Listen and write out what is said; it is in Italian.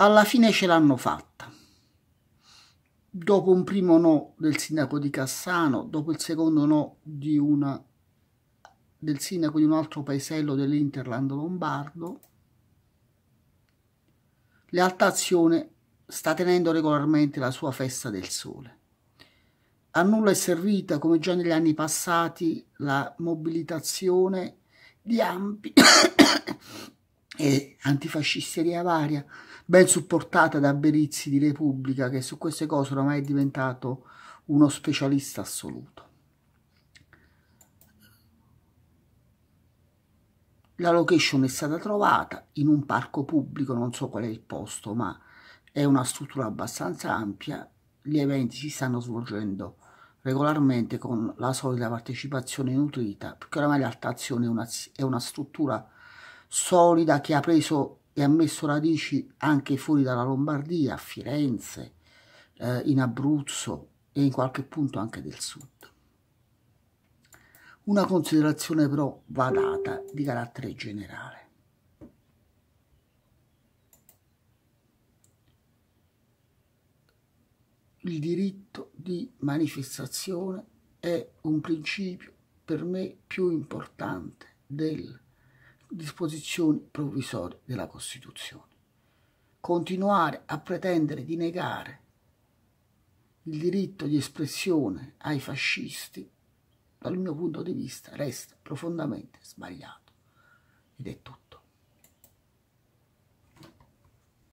alla fine ce l'hanno fatta. Dopo un primo no del sindaco di Cassano, dopo il secondo no una, del sindaco di un altro paesello dell'Interland Lombardo, Lealtà Azione sta tenendo regolarmente la sua festa del sole. A nulla è servita, come già negli anni passati, la mobilitazione di ampi e antifascisteria varia, ben supportata da Berizzi di Repubblica, che su queste cose ormai è diventato uno specialista assoluto. La location è stata trovata in un parco pubblico, non so qual è il posto, ma è una struttura abbastanza ampia. Gli eventi si stanno svolgendo regolarmente con la solita partecipazione nutrita, perché ormai l'altazione è è una struttura solida che ha preso e ha messo radici anche fuori dalla Lombardia, a Firenze, eh, in Abruzzo e in qualche punto anche del sud. Una considerazione però va data di carattere generale. Il diritto di manifestazione è un principio per me più importante del disposizioni provvisorie della Costituzione. Continuare a pretendere di negare il diritto di espressione ai fascisti, dal mio punto di vista, resta profondamente sbagliato. Ed è tutto.